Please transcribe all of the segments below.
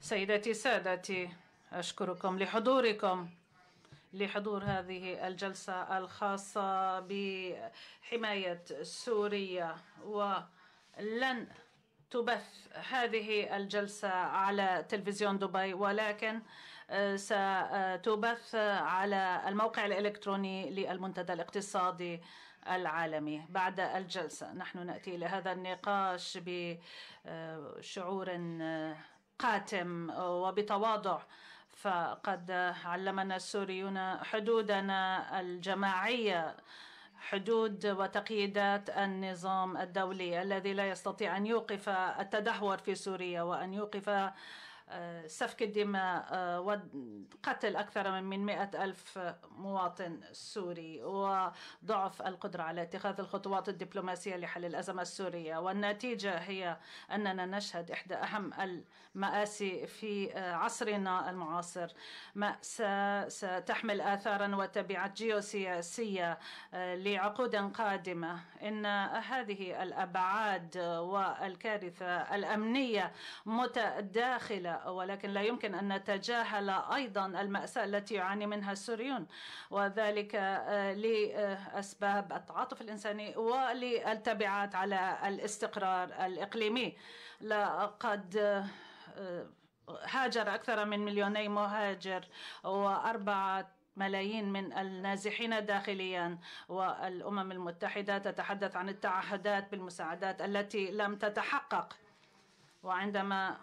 سيداتي سادتي أشكركم لحضوركم لحضور هذه الجلسة الخاصة بحماية سوريا ولن تبث هذه الجلسة على تلفزيون دبي ولكن آه، ستبث على الموقع الإلكتروني للمنتدى الاقتصادي العالمي بعد الجلسة نحن نأتي إلى هذا النقاش بشعور آه، قاتم وبتواضع فقد علمنا السوريون حدودنا الجماعية حدود وتقييدات النظام الدولي الذي لا يستطيع أن يوقف التدهور في سوريا وأن يوقف سفك آه، الدماء آه، وقتل أكثر من 100 ألف مواطن سوري وضعف القدرة على اتخاذ الخطوات الدبلوماسية لحل الأزمة السورية والنتيجة هي أننا نشهد إحدى أهم المآسي في آه، عصرنا المعاصر مأساة ستحمل آثارا وتبعات جيوسياسية لعقود قادمة إن هذه الأبعاد والكارثة الأمنية متداخلة ولكن لا يمكن أن نتجاهل أيضا المأساة التي يعاني منها السوريون وذلك آه، لأسباب التعاطف الإنساني وللتبعات على الاستقرار الإقليمي لقد آه، هاجر أكثر من مليوني مهاجر وأربعة ملايين من النازحين داخليا والامم المتحده تتحدث عن التعهدات بالمساعدات التي لم تتحقق وعندما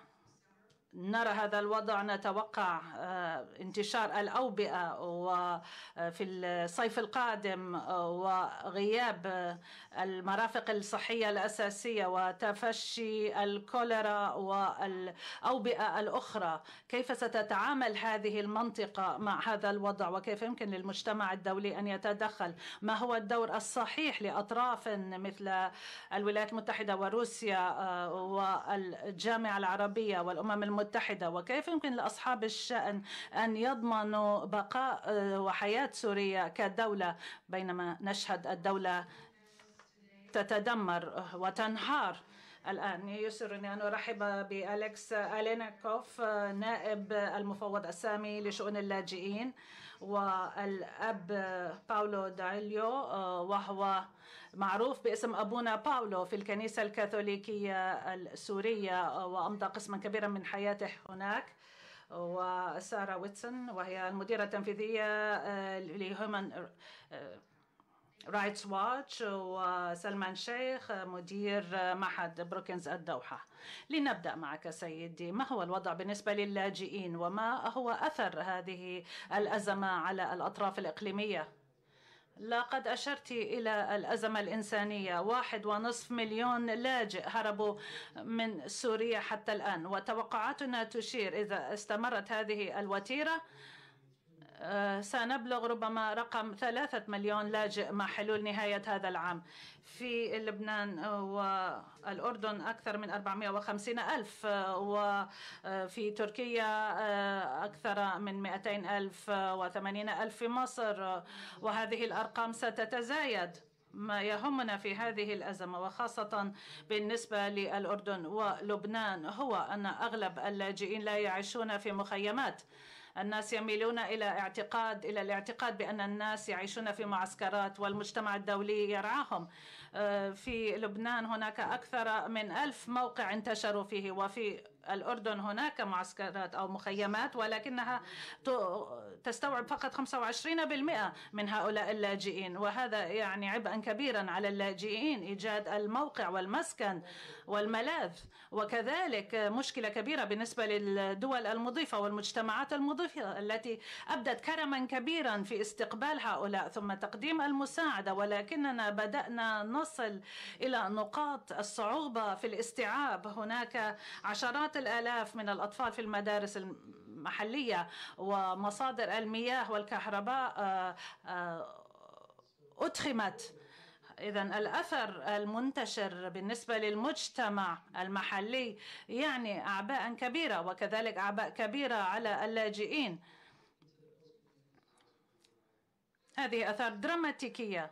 نرى هذا الوضع نتوقع آه، انتشار الأوبئة وفي الصيف القادم وغياب آه، المرافق الصحية الأساسية وتفشي الكوليرا والأوبئة الأخرى كيف ستتعامل هذه المنطقة مع هذا الوضع وكيف يمكن للمجتمع الدولي أن يتدخل ما هو الدور الصحيح لأطراف مثل الولايات المتحدة وروسيا آه، والجامعة العربية والأمم المتحدة المتحدة وكيف يمكن لأصحاب الشأن أن يضمنوا بقاء آه، وحياة سوريا كدولة بينما نشهد الدولة تتدمر وتنهار الآن يسرني أن أرحب بأليكس ألينكوف آه، نائب المفوض السامي لشؤون اللاجئين والأب باولو دايليو آه، وهو معروف باسم أبونا باولو في الكنيسة الكاثوليكية السورية آه، وأمضى قسما كبيرا من حياته هناك وسارة ويتسون وهي المديرة التنفيذية آه، لهيومن رايتس واتش وسلمان شيخ مدير معهد بروكنز الدوحة لنبدأ معك سيدي ما هو الوضع بالنسبة للاجئين وما هو أثر هذه الأزمة على الأطراف الإقليمية؟ لقد أشرت إلى الأزمة الإنسانية واحد ونصف مليون لاجئ هربوا من سوريا حتى الآن وتوقعاتنا تشير إذا استمرت هذه الوتيرة آه، سنبلغ ربما رقم ثلاثة مليون لاجئ مع حلول نهاية هذا العام في لبنان والأردن أكثر من 450 ألف وفي آه، تركيا آه، أكثر من 200 ألف و80 ألف في مصر وهذه الأرقام ستتزايد ما يهمنا في هذه الأزمة وخاصة بالنسبة للأردن ولبنان هو أن أغلب اللاجئين لا يعيشون في مخيمات الناس يميلون إلى اعتقاد إلى الاعتقاد بأن الناس يعيشون في معسكرات والمجتمع الدولي يرعاهم آه، في لبنان هناك أكثر من ألف موقع انتشروا فيه وفي الأردن هناك معسكرات أو مخيمات ولكنها تستوعب فقط 25% من هؤلاء اللاجئين وهذا يعني عبئا كبيرا على اللاجئين إيجاد الموقع والمسكن والملاذ وكذلك مشكلة كبيرة بالنسبة للدول المضيفة والمجتمعات المضيفة التي أبدت كرما كبيرا في استقبال هؤلاء ثم تقديم المساعدة ولكننا بدأنا نصل إلى نقاط الصعوبة في الاستيعاب هناك عشرات الآلاف من الأطفال في المدارس المحلية ومصادر المياه والكهرباء آه، آه، أتخمت إذا الأثر المنتشر بالنسبة للمجتمع المحلي يعني أعباء كبيرة وكذلك أعباء كبيرة على اللاجئين هذه أثار دراماتيكية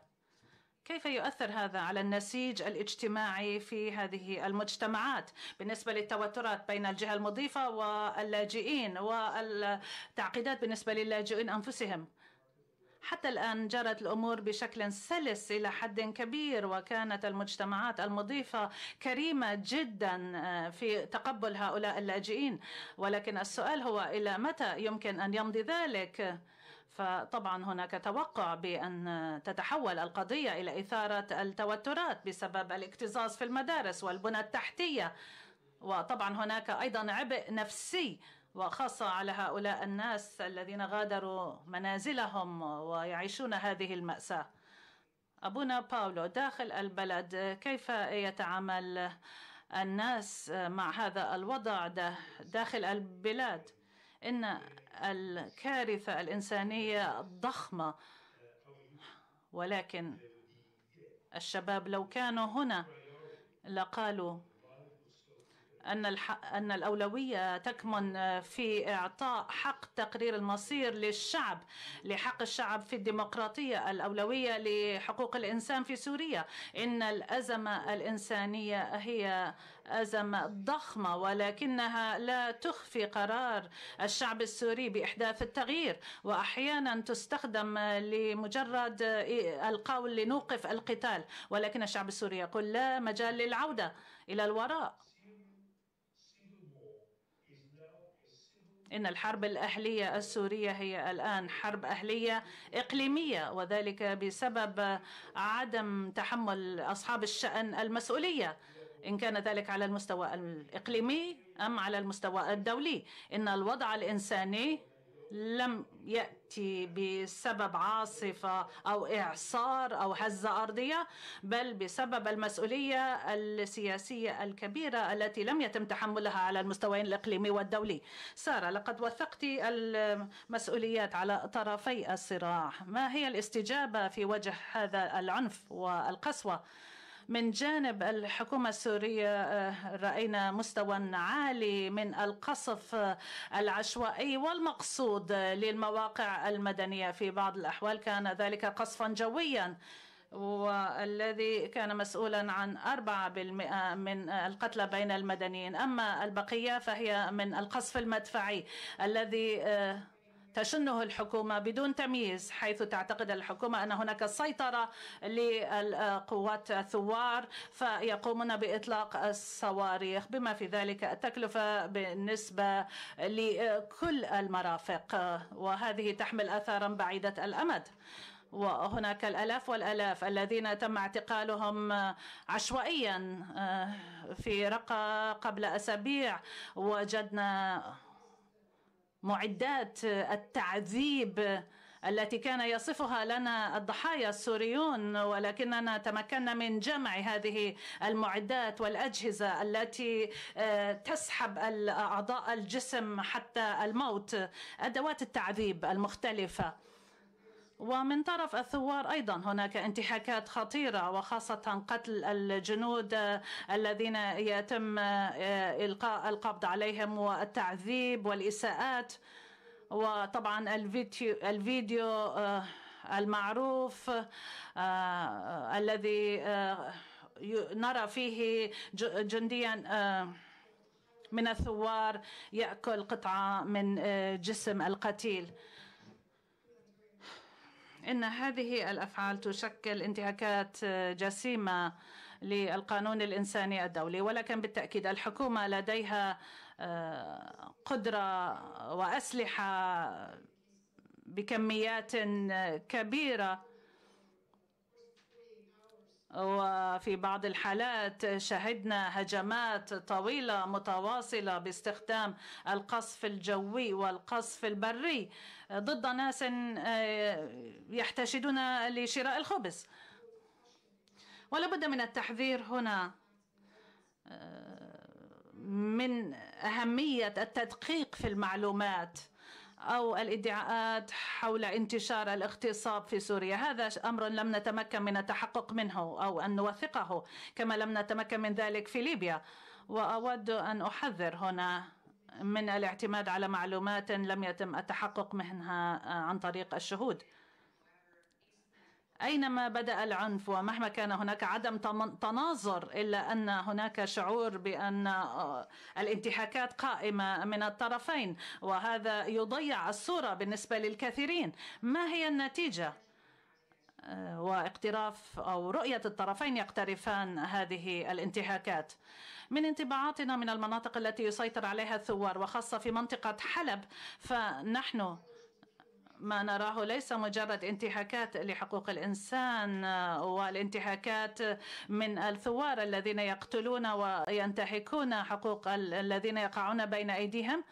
كيف يؤثر هذا على النسيج الاجتماعي في هذه المجتمعات بالنسبة للتوترات بين الجهة المضيفة واللاجئين والتعقيدات بالنسبة للاجئين أنفسهم حتى الآن جرت الأمور بشكل سلس إلى حد كبير وكانت المجتمعات المضيفة كريمة جدا آه، في تقبل هؤلاء اللاجئين ولكن السؤال هو إلى متى يمكن أن يمضي ذلك؟ فطبعا هناك توقع بأن تتحول القضية إلى إثارة التوترات بسبب الاكتظاظ في المدارس والبنى التحتية وطبعا هناك أيضا عبء نفسي وخاصة على هؤلاء الناس الذين غادروا منازلهم ويعيشون هذه المأساة أبونا باولو داخل البلد كيف يتعامل الناس مع هذا الوضع داخل البلاد إن الكارثة الإنسانية الضخمة ولكن الشباب لو كانوا هنا لقالوا أن أن الأولوية تكمن آه، في إعطاء حق تقرير المصير للشعب لحق الشعب في الديمقراطية الأولوية لحقوق الإنسان في سوريا إن الأزمة الإنسانية هي أزمة ضخمة ولكنها لا تخفي قرار الشعب السوري بإحداث التغيير وأحيانا تستخدم لمجرد آه، القول لنوقف القتال ولكن الشعب السوري يقول لا مجال للعودة إلى الوراء إن الحرب الأهلية السورية هي الآن حرب أهلية إقليمية وذلك بسبب عدم تحمل أصحاب الشأن المسؤولية إن كان ذلك على المستوى الإقليمي أم على المستوى الدولي إن الوضع الإنساني لم يأتي بسبب عاصفة أو إعصار أو هزة أرضية بل بسبب المسؤولية السياسية الكبيرة التي لم يتم تحملها على المستويين الإقليمي والدولي سارة لقد وثقت المسؤوليات على طرفي الصراع ما هي الاستجابة في وجه هذا العنف والقسوة من جانب الحكومة السورية آه، رأينا مستوى عالي من القصف آه، العشوائي والمقصود آه، للمواقع المدنية في بعض الأحوال كان ذلك قصفا جويا والذي كان مسؤولا عن 4% من القتلى بين المدنيين أما البقية فهي من القصف المدفعي الذي تشنه الحكومة بدون تمييز حيث تعتقد الحكومة أن هناك سيطرة للقوات الثوار فيقومون بإطلاق الصواريخ بما في ذلك التكلفة بالنسبة لكل المرافق وهذه تحمل أثارا بعيدة الأمد وهناك الألاف والألاف الذين تم اعتقالهم عشوائيا آه، في رقة قبل أسابيع وجدنا معدات التعذيب التي كان يصفها لنا الضحايا السوريون ولكننا تمكنا من جمع هذه المعدات والأجهزة التي آه، تسحب أعضاء الجسم حتى الموت أدوات التعذيب المختلفة ومن طرف الثوار ايضا هناك انتهاكات خطيره وخاصه قتل الجنود الذين يتم آه، القاء القبض عليهم والتعذيب والاساءات وطبعا الفيديو, آه، المعروف آه، الذي نرى فيه جنديا من الثوار ياكل قطعه من جسم القتيل إن هذه الأفعال تشكل انتهاكات آه، جسيمة للقانون الإنساني الدولي ولكن بالتأكيد الحكومة لديها آه، قدرة وأسلحة بكميات آه، كبيرة وفي بعض الحالات شهدنا هجمات طويلة متواصلة باستخدام القصف الجوي والقصف البري ضد ناس آه، يحتشدون لشراء الخبز ولا بد من التحذير هنا آه، من أهمية التدقيق في المعلومات أو الادعاءات حول انتشار الاغتصاب في سوريا هذا أمر لم نتمكن من التحقق منه أو أن نوثقه كما لم نتمكن من ذلك في ليبيا وأود أن أحذر هنا من الاعتماد على معلومات لم يتم التحقق منها عن طريق الشهود أينما بدأ العنف ومهما كان هناك عدم تناظر إلا أن هناك شعور بأن آه، الانتهاكات قائمة من الطرفين وهذا يضيع الصورة بالنسبة للكثيرين ما هي النتيجة؟ آه، واقتراف او رؤيه الطرفين يقترفان هذه الانتهاكات. من انطباعاتنا من المناطق التي يسيطر عليها الثوار وخاصه في منطقه حلب فنحن ما نراه ليس مجرد انتهاكات لحقوق الانسان آه، والانتهاكات من الثوار الذين يقتلون وينتهكون حقوق الذين يقعون بين ايديهم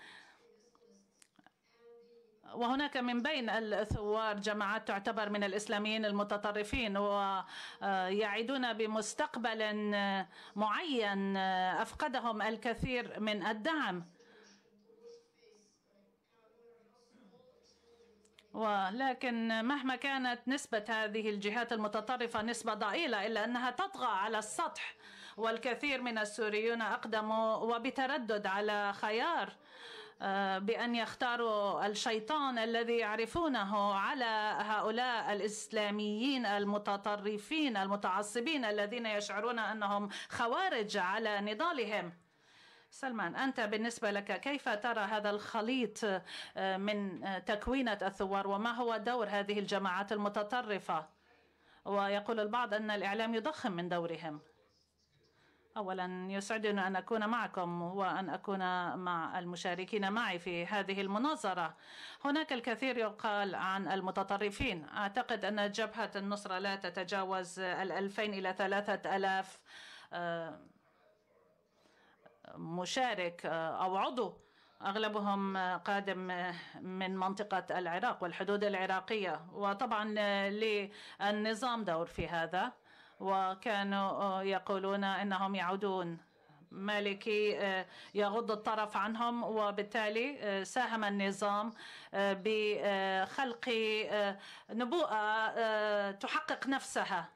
وهناك من بين الثوار جماعات تعتبر من الاسلاميين المتطرفين ويعدون آه، بمستقبل معين آه، افقدهم الكثير من الدعم ولكن مهما كانت نسبة هذه الجهات المتطرفة نسبة ضئيلة إلا أنها تطغى على السطح والكثير من السوريون أقدموا وبتردد على خيار آه، بأن يختاروا الشيطان الذي يعرفونه على هؤلاء الإسلاميين المتطرفين المتعصبين الذين يشعرون أنهم خوارج على نضالهم سلمان أنت بالنسبة لك كيف ترى هذا الخليط آه، من آه، تكوينة الثوار وما هو دور هذه الجماعات المتطرفة ويقول البعض أن الإعلام يضخم من دورهم أولا يسعدني أن أكون معكم وأن أكون مع المشاركين معي في هذه المناظرة هناك الكثير يقال عن المتطرفين أعتقد أن جبهة النصرة لا تتجاوز الألفين إلى ثلاثة ألاف آه، مشارك آه، أو عضو أغلبهم آه، قادم آه، من منطقة العراق والحدود العراقية وطبعا للنظام دور في هذا وكانوا يقولون أنهم يعودون مالكي يغض الطرف عنهم وبالتالي ساهم النظام بخلق نبوءة تحقق نفسها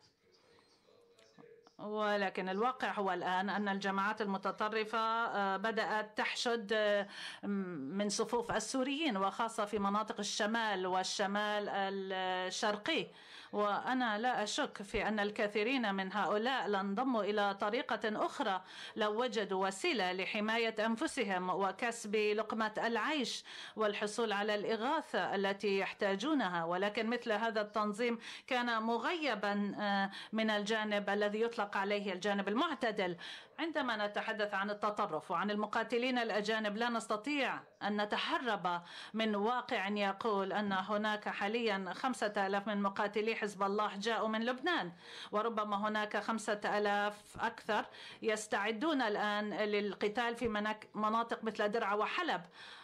ولكن الواقع هو الآن أن الجماعات المتطرفة آه، بدأت تحشد آه، من صفوف السوريين وخاصة في مناطق الشمال والشمال آه، الشرقي وأنا لا أشك في أن الكثيرين من هؤلاء لانضموا إلى طريقة أخرى لو وجدوا وسيلة لحماية أنفسهم وكسب لقمة العيش والحصول على الإغاثة التي يحتاجونها ولكن مثل هذا التنظيم كان مغيبا آه، من الجانب الذي يطلق عليه الجانب المعتدل عندما نتحدث عن التطرف وعن المقاتلين الأجانب لا نستطيع أن نتهرب من واقع يقول أن هناك حاليا خمسة ألاف من مقاتلي حزب الله جاءوا من لبنان وربما هناك خمسة ألاف أكثر يستعدون الآن للقتال في مناطق مثل درعا وحلب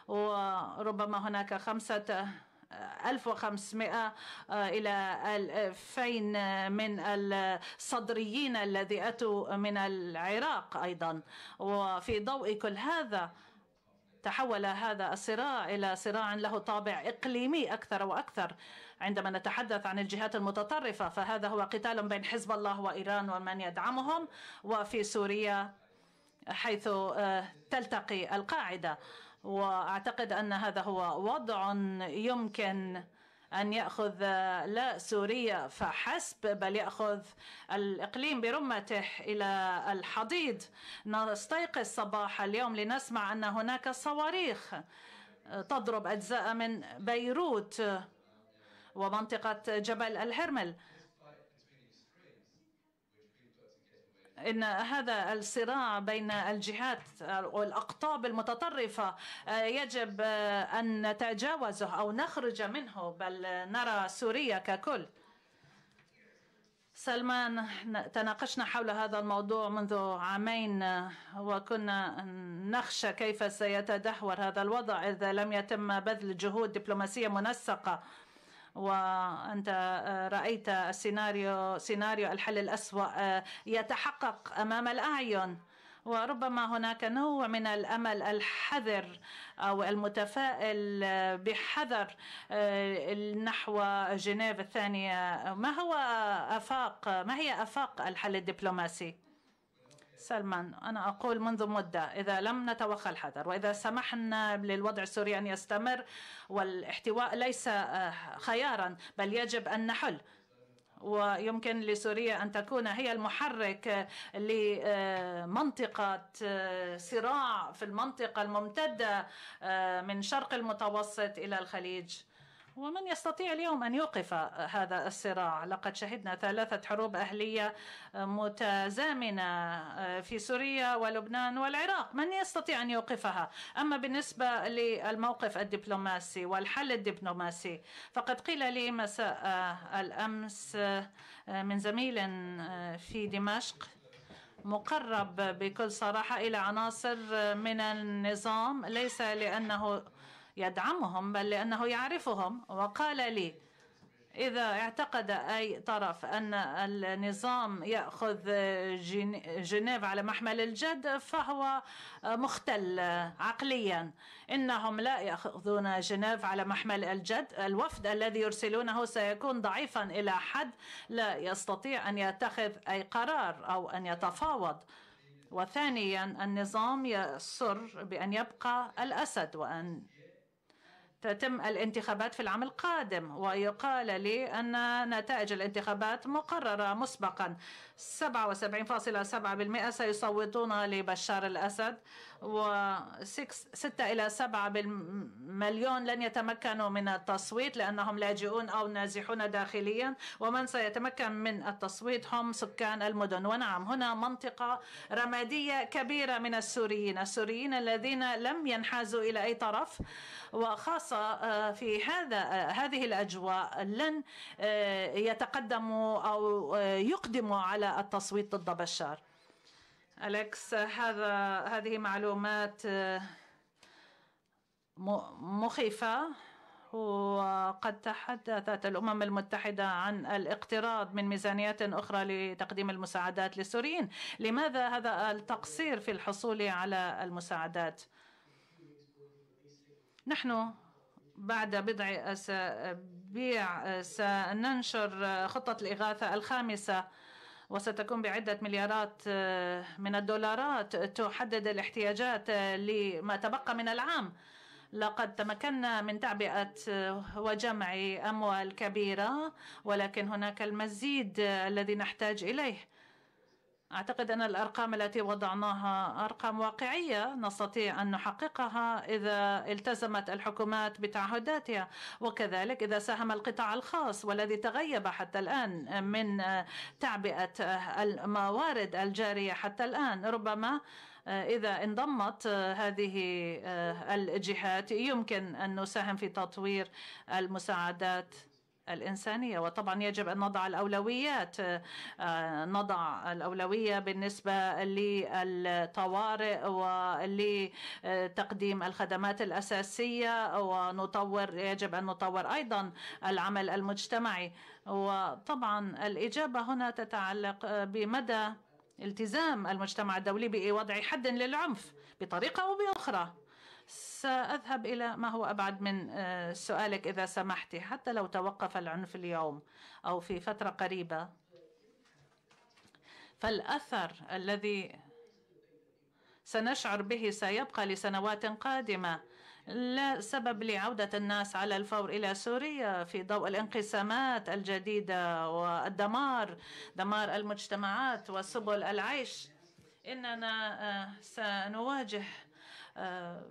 وربما هناك خمسة 1500 آه، إلى 2000 آه، آه، من الصدريين الذي أتوا من العراق أيضا وفي ضوء كل هذا تحول هذا الصراع إلى صراع له طابع إقليمي أكثر وأكثر عندما نتحدث عن الجهات المتطرفة فهذا هو قتال بين حزب الله وإيران ومن يدعمهم وفي سوريا حيث تلتقي القاعدة واعتقد ان هذا هو وضع يمكن أن يأخذ لا سوريا فحسب بل يأخذ الإقليم برمته إلى الحضيض نستيقظ صباح اليوم لنسمع أن هناك صواريخ تضرب أجزاء من بيروت ومنطقة جبل الهرمل ان هذا الصراع بين الجهات والاقطاب المتطرفه آه، يجب آه، ان نتجاوزه او نخرج منه بل نرى سوريا ككل سلمان تناقشنا حول هذا الموضوع منذ عامين آه، وكنا نخشى كيف سيتدهور هذا الوضع إذا لم يتم بذل جهود دبلوماسية منسقة وأنت آه، رأيت السيناريو سيناريو الحل الأسوأ آه، يتحقق أمام الأعين وربما هناك نوع من الامل الحذر او المتفائل آه، بحذر نحو جنيف الثانيه ما هو افاق ما هي افاق الحل الدبلوماسي سلمان أنا أقول منذ مدة إذا لم نتوخى الحذر وإذا سمحنا للوضع السوري أن يستمر والاحتواء ليس آه، خيارا بل يجب أن نحل ويمكن لسوريا أن تكون هي المحرك آه، لمنطقة آه، صراع في المنطقة الممتدة من شرق المتوسط إلى الخليج ومن يستطيع اليوم أن يوقف هذا الصراع لقد شهدنا ثلاثة حروب أهلية متزامنة آه، في سوريا ولبنان والعراق من يستطيع أن يوقفها أما بالنسبة للموقف الدبلوماسي والحل الدبلوماسي فقد قيل لي مساء آه، الأمس آه، من زميل في دمشق مقرب بكل صراحة إلى عناصر من النظام ليس لأنه يدعمهم بل لأنه يعرفهم وقال لي إذا اعتقد أي طرف أن النظام يأخذ جنيف على محمل الجد فهو مختل عقليا إنهم لا يأخذون جنيف على محمل الجد الوفد الذي يرسلونه سيكون ضعيفا إلى حد لا يستطيع أن يتخذ أي قرار أو أن يتفاوض وثانيا النظام يسر بأن يبقى الأسد وأن تتم الانتخابات في العام القادم ويقال لي أن نتائج الانتخابات مقررة مسبقا 77.7% سيصوتون لبشار الأسد و 6 إلى سبعة بالمليون لن يتمكنوا من التصويت لأنهم لاجئون أو نازحون داخليا ومن سيتمكن من التصويت هم سكان المدن ونعم هنا منطقة رمادية كبيرة من السوريين السوريين الذين لم ينحازوا إلى أي طرف وخاصة آه، في هذا آه، هذه الأجواء لن آه، يتقدموا أو يقدموا على التصويت ضد بشار أليكس هذا هذه معلومات آه، مخيفة وقد تحدثت الأمم المتحدة عن الاقتراض من ميزانيات أخرى لتقديم المساعدات للسوريين لماذا هذا التقصير في الحصول على المساعدات؟ نحن بعد بضع أسابيع سننشر خطة الإغاثة الخامسة وستكون بعدة مليارات آه، من الدولارات تحدد الاحتياجات آه، لما تبقى من العام لقد تمكنا من تعبئة آه، وجمع أموال كبيرة ولكن هناك المزيد الذي نحتاج إليه أعتقد أن الأرقام التي وضعناها أرقام واقعية نستطيع أن نحققها إذا التزمت الحكومات بتعهداتها وكذلك إذا ساهم القطاع الخاص والذي تغيب حتى الآن من تعبئة الموارد الجارية حتى الآن ربما إذا انضمت هذه الجهات يمكن أن نساهم في تطوير المساعدات الإنسانية وطبعا يجب أن نضع الأولويات آه، نضع الأولوية بالنسبة للطوارئ ولتقديم الخدمات الأساسية ونطور يجب أن نطور أيضا العمل المجتمعي وطبعا الإجابة هنا تتعلق آه، بمدى التزام المجتمع الدولي بوضع حد للعنف بطريقة أو بأخرى سأذهب إلى ما هو أبعد من آه، سؤالك إذا سمحتي حتى لو توقف العنف اليوم أو في فترة قريبة فالأثر الذي سنشعر به سيبقى لسنوات قادمة لا سبب لعودة الناس على الفور إلى سوريا في ضوء الانقسامات الجديدة والدمار دمار المجتمعات وسبل العيش إننا آه، سنواجه آه،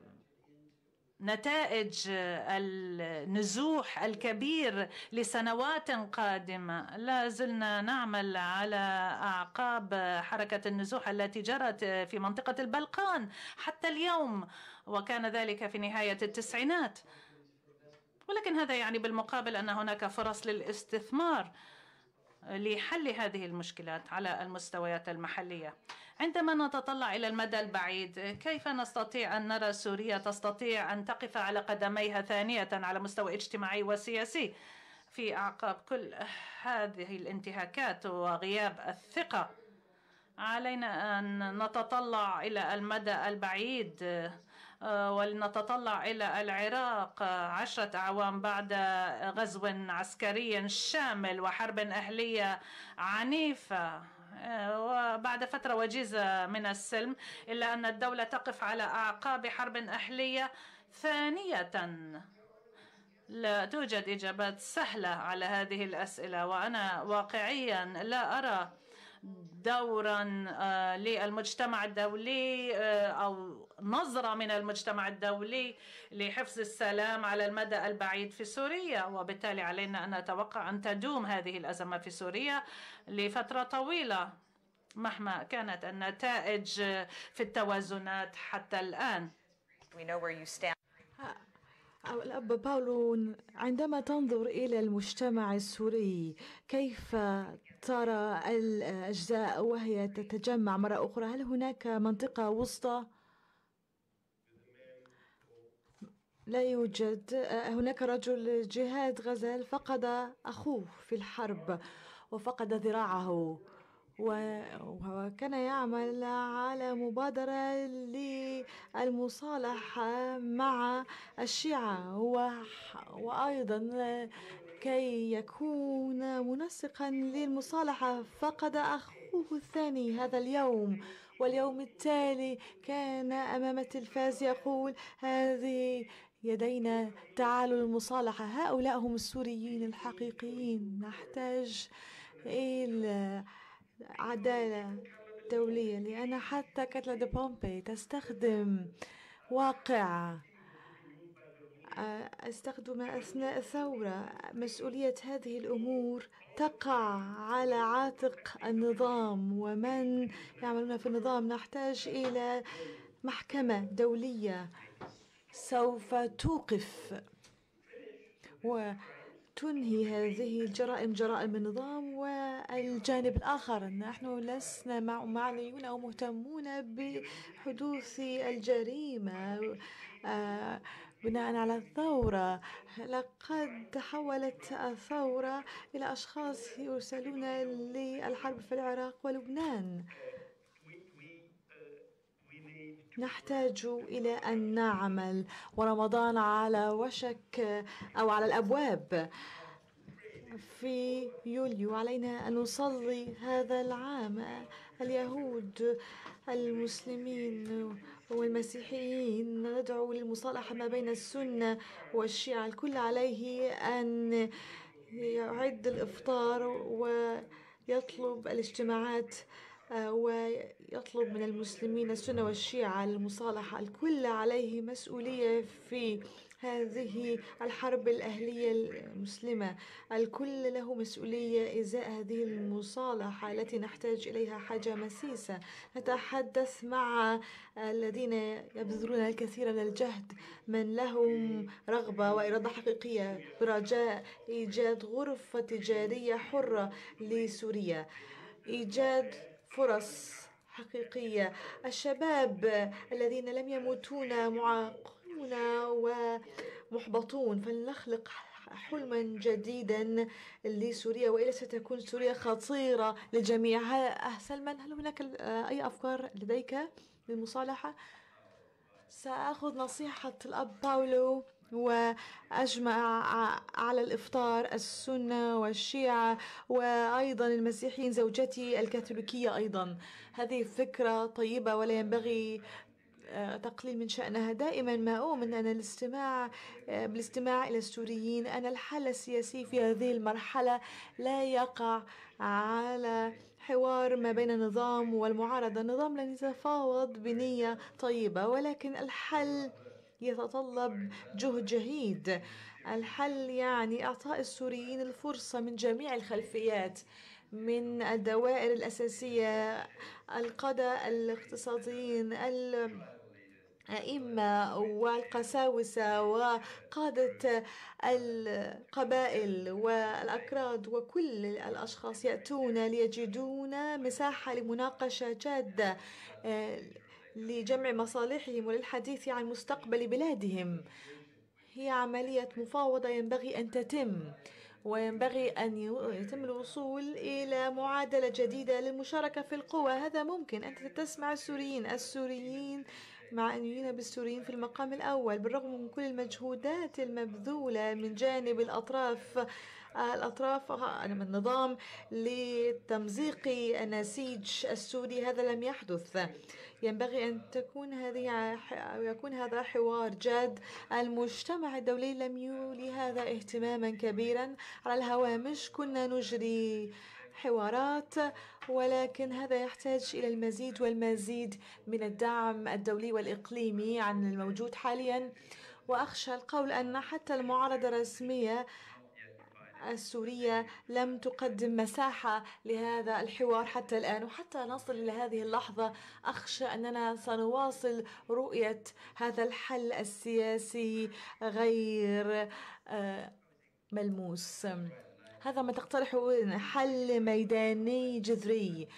نتائج النزوح الكبير لسنوات قادمه لا زلنا نعمل على اعقاب حركه النزوح التي جرت في منطقه البلقان حتى اليوم وكان ذلك في نهايه التسعينات ولكن هذا يعني بالمقابل ان هناك فرص للاستثمار لحل هذه المشكلات على المستويات المحليه عندما نتطلع إلى المدى البعيد كيف نستطيع أن نرى سوريا تستطيع أن تقف على قدميها ثانية على مستوى اجتماعي وسياسي في أعقاب كل هذه الانتهاكات وغياب الثقة علينا أن نتطلع إلى المدى البعيد آه، ولنتطلع إلى العراق عشرة أعوام بعد غزو عسكري شامل وحرب أهلية عنيفة آه، وبعد فترة وجيزة من السلم إلا أن الدولة تقف على أعقاب حرب أهلية ثانية لا توجد إجابات سهلة على هذه الأسئلة وأنا واقعيا لا أرى دورا آه، للمجتمع الدولي آه، او نظره من المجتمع الدولي لحفظ السلام على المدى البعيد في سوريا وبالتالي علينا ان نتوقع ان تدوم هذه الازمه في سوريا لفتره طويله مهما كانت النتائج في التوازنات حتى الان الأب باولو عندما تنظر إلى المجتمع السوري كيف ترى الأجزاء وهي تتجمع مرة أخرى هل هناك منطقة وسطى لا يوجد هناك رجل جهاد غزال فقد أخوه في الحرب وفقد ذراعه وكان يعمل على مبادرة للمصالحة مع الشيعة وأيضا كي يكون منسقا للمصالحة فقد أخوه الثاني هذا اليوم واليوم التالي كان أمام التلفاز يقول هذه يدينا تعالوا المصالحة هؤلاء هم السوريين الحقيقيين نحتاج إلى عدالة دولية لأن حتى كتلة بومبي تستخدم واقع استخدمها أثناء الثورة مسؤولية هذه الأمور تقع على عاتق النظام ومن يعملون في النظام نحتاج إلى محكمة دولية سوف توقف وتنهي هذه الجرائم جرائم النظام والجانب الآخر نحن لسنا معنيون أو مهتمون بحدوث الجريمة آه، بناء على الثورة لقد تحولت الثورة إلى أشخاص يرسلون للحرب في العراق ولبنان نحتاج إلى أن نعمل ورمضان على وشك أو على الأبواب في يوليو علينا أن نصلي هذا العام اليهود المسلمين والمسيحيين ندعو للمصالحة ما بين السنة والشيعة الكل عليه أن يعد الإفطار ويطلب الاجتماعات آه، ويطلب من المسلمين السنة والشيعة المصالحة الكل عليه مسؤولية في هذه الحرب الأهلية المسلمة الكل له مسؤولية إزاء هذه المصالحة التي نحتاج إليها حاجة مسيسة نتحدث مع الذين يبذلون الكثير من الجهد من لهم رغبة وإرادة حقيقية برجاء إيجاد غرفة تجارية حرة لسوريا إيجاد فرص حقيقية الشباب الذين لم يموتون معاق يأتون ومحبطون فلنخلق حلما جديدا لسوريا والا ستكون سوريا خطيره للجميع سلمان هل هناك اي افكار لديك للمصالحه ساخذ نصيحه الاب باولو واجمع على الافطار السنه والشيعه وايضا المسيحيين زوجتي الكاثوليكيه ايضا هذه فكره طيبه ولا ينبغي آه، تقليل من شأنها دائما ما أؤمن أن الاستماع آه، بالاستماع إلى السوريين أن الحل السياسي في هذه المرحلة لا يقع على حوار ما بين النظام والمعارضة النظام لن يتفاوض بنية طيبة ولكن الحل يتطلب جهد جهيد الحل يعني إعطاء السوريين الفرصة من جميع الخلفيات من الدوائر الأساسية القادة الاقتصاديين أئمة والقساوسة وقادة القبائل والأكراد وكل الأشخاص يأتون ليجدون مساحة لمناقشة جادة آه، لجمع مصالحهم وللحديث عن مستقبل بلادهم هي عملية مفاوضة ينبغي أن تتم وينبغي أن يتم الوصول إلى معادلة جديدة للمشاركة في القوى هذا ممكن أنت تسمع السوريين السوريين مع أن ينب السوريين في المقام الأول بالرغم من كل المجهودات المبذولة من جانب الأطراف الأطراف آه، من النظام لتمزيق النسيج السوري هذا لم يحدث ينبغي أن تكون هذه يكون هذا حوار جاد المجتمع الدولي لم يولي هذا اهتماما كبيرا على الهوامش كنا نجري حوارات ولكن هذا يحتاج إلى المزيد والمزيد من الدعم الدولي والإقليمي عن الموجود حاليا وأخشى القول أن حتى المعارضة الرسمية السورية لم تقدم مساحة لهذا الحوار حتى الآن وحتى نصل إلى هذه اللحظة أخشى أننا سنواصل رؤية هذا الحل السياسي غير آه، ملموس هذا ما تقترحه حل ميداني جذري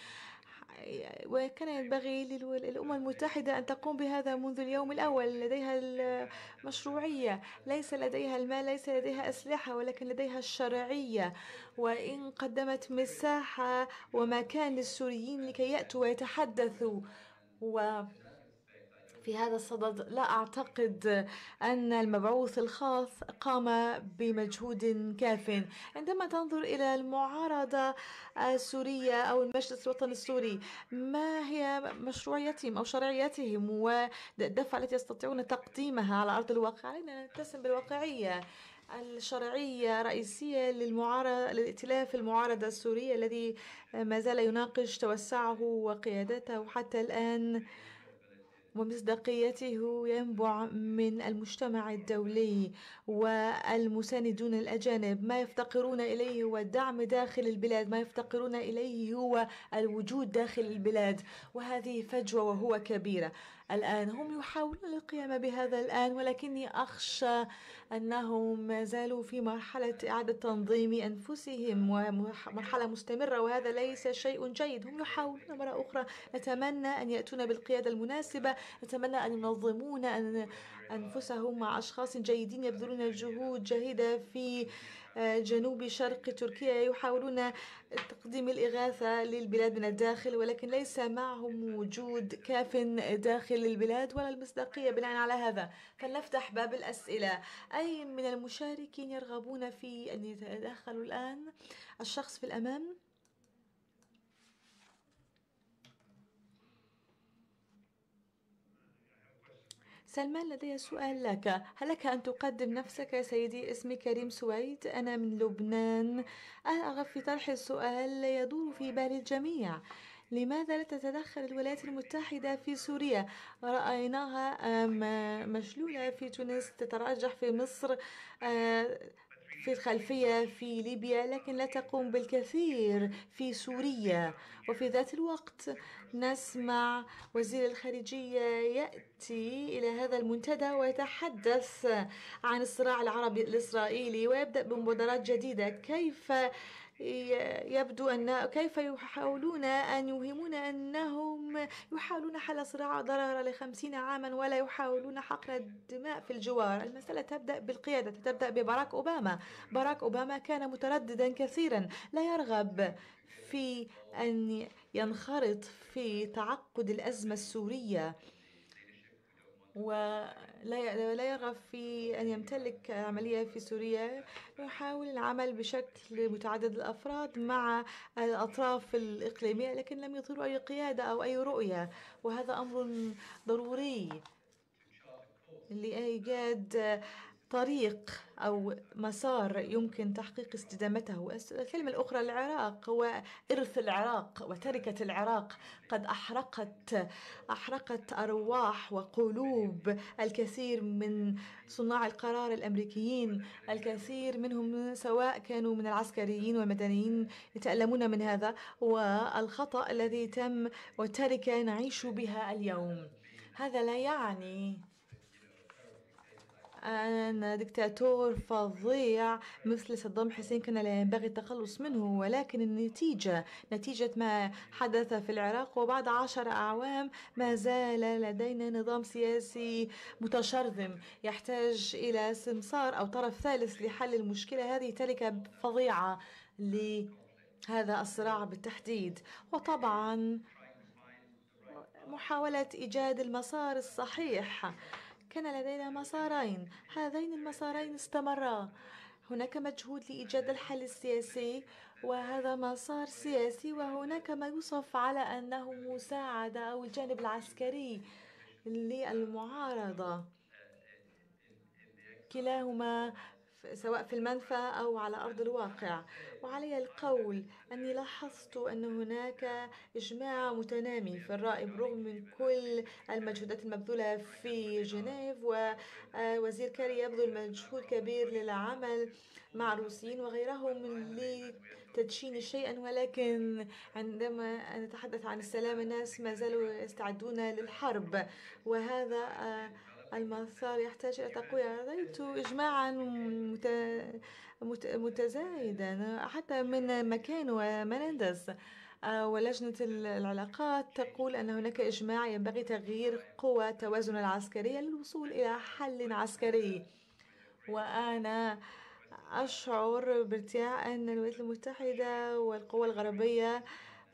وكان ينبغي للأمم المتحدة أن تقوم بهذا منذ اليوم الأول لديها المشروعية ليس لديها المال ليس لديها أسلحة ولكن لديها الشرعية وإن قدمت مساحة ومكان للسوريين لكي يأتوا ويتحدثوا و في هذا الصدد لا أعتقد أن المبعوث الخاص قام بمجهود كاف عندما تنظر إلى المعارضة السورية أو المجلس الوطني السوري ما هي مشروعيتهم أو شرعيتهم والدفع التي يستطيعون تقديمها على أرض الواقع علينا نتسم بالواقعية الشرعية رئيسية للمعارضة للائتلاف المعارضة السورية الذي ما زال يناقش توسعه وقيادته حتى الآن ومصداقيته ينبع من المجتمع الدولي والمساندون الأجانب ما يفتقرون إليه هو الدعم داخل البلاد ما يفتقرون إليه هو الوجود داخل البلاد وهذه فجوة وهو كبيرة الآن هم يحاولون القيام بهذا الآن ولكني أخشى أنهم ما زالوا في مرحلة إعادة تنظيم أنفسهم ومرحلة مستمرة وهذا ليس شيء جيد هم يحاولون مرة أخرى أتمنى أن يأتون بالقيادة المناسبة أتمنى أن ينظمون أن أنفسهم مع أشخاص جيدين يبذلون جهود جاهدة في جنوب شرق تركيا يحاولون تقديم الإغاثة للبلاد من الداخل ولكن ليس معهم وجود كاف داخل البلاد ولا المصداقية بناء على هذا فلنفتح باب الأسئلة أي من المشاركين يرغبون في أن يتدخلوا الآن الشخص في الأمام سلمان لدي سؤال لك هل لك أن تقدم نفسك يا سيدي اسمي كريم سويد أنا من لبنان أرغب في طرح السؤال يدور في بال الجميع لماذا لا تتدخل الولايات المتحدة في سوريا رأيناها مشلولة في تونس تتراجح في مصر آه، في الخلفية في ليبيا لكن لا تقوم بالكثير في سوريا وفي ذات الوقت نسمع وزير الخارجية يأتي إلى هذا المنتدى ويتحدث عن الصراع العربي الإسرائيلي ويبدأ بمبادرات جديدة كيف يبدو أن كيف يحاولون أن يوهمونا أنهم يحاولون حل صراع ضرر لخمسين عاما ولا يحاولون حقن الدماء في الجوار المسألة تبدأ بالقيادة تبدأ بباراك أوباما باراك أوباما كان مترددا كثيرا لا يرغب في أن ينخرط في تعقد الأزمة السورية و لا لا يرغب في أن يمتلك عملية في سوريا يحاول العمل بشكل متعدد الأفراد مع الأطراف الإقليمية لكن لم يظهروا أي قيادة أو أي رؤية وهذا أمر ضروري لإيجاد طريق أو مسار يمكن تحقيق استدامته الكلمة الأخرى العراق هو إرث العراق وتركة العراق قد أحرقت أحرقت أرواح وقلوب الكثير من صناع القرار الأمريكيين الكثير منهم سواء كانوا من العسكريين والمدنيين يتألمون من هذا والخطأ الذي تم وتركة نعيش بها اليوم هذا لا يعني أن دكتاتور فظيع مثل صدام حسين كان لا ينبغي التخلص منه ولكن النتيجة نتيجة ما حدث في العراق وبعد عشر أعوام ما زال لدينا نظام سياسي متشرذم يحتاج إلى سمسار أو طرف ثالث لحل المشكلة هذه تلك فظيعة لهذا الصراع بالتحديد وطبعا محاولة إيجاد المسار الصحيح كان لدينا مسارين هذين المسارين استمرا هناك مجهود لإيجاد الحل السياسي وهذا مسار سياسي وهناك ما يوصف على أنه مساعدة أو الجانب العسكري للمعارضة كلاهما سواء في المنفى أو على أرض الواقع وعلي القول أني لاحظت أن هناك إجماع متنامي في الرأي برغم من كل المجهودات المبذولة في جنيف ووزير كاري يبذل مجهود كبير للعمل مع الروسيين وغيرهم لتدشين شيئا ولكن عندما نتحدث عن السلام الناس ما زالوا يستعدون للحرب وهذا المسار يحتاج إلى تقوية رأيت إجماعا متزايدا حتى من مكان ومنندس آه، ولجنة العلاقات تقول أن هناك إجماع ينبغي تغيير قوى توازن العسكرية للوصول إلى حل عسكري وأنا أشعر بارتياح أن الولايات المتحدة والقوى الغربية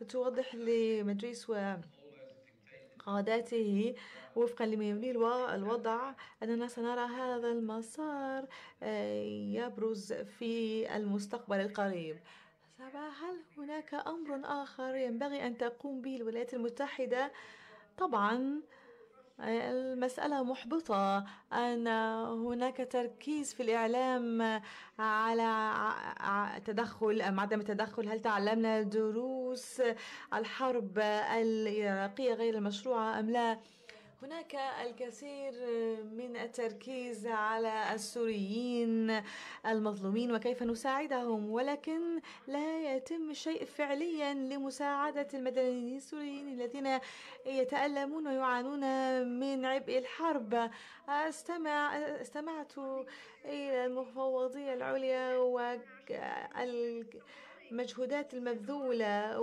توضح لمدريس و قادته وفقا لما يمليه الوضع أننا سنرى هذا المسار آه، يبرز في المستقبل القريب هل هناك أمر آخر ينبغي أن تقوم به الولايات المتحدة؟ طبعا المسألة محبطة أن هناك تركيز في الإعلام على تدخل أم عدم التدخل هل تعلمنا دروس الحرب العراقية غير المشروعة أم لا هناك الكثير من التركيز على السوريين المظلومين وكيف نساعدهم ولكن لا يتم شيء فعليا لمساعدة المدنيين السوريين الذين يتألمون ويعانون من عبء الحرب استمع استمعت إلى المفوضية العليا والك المجهودات المبذولة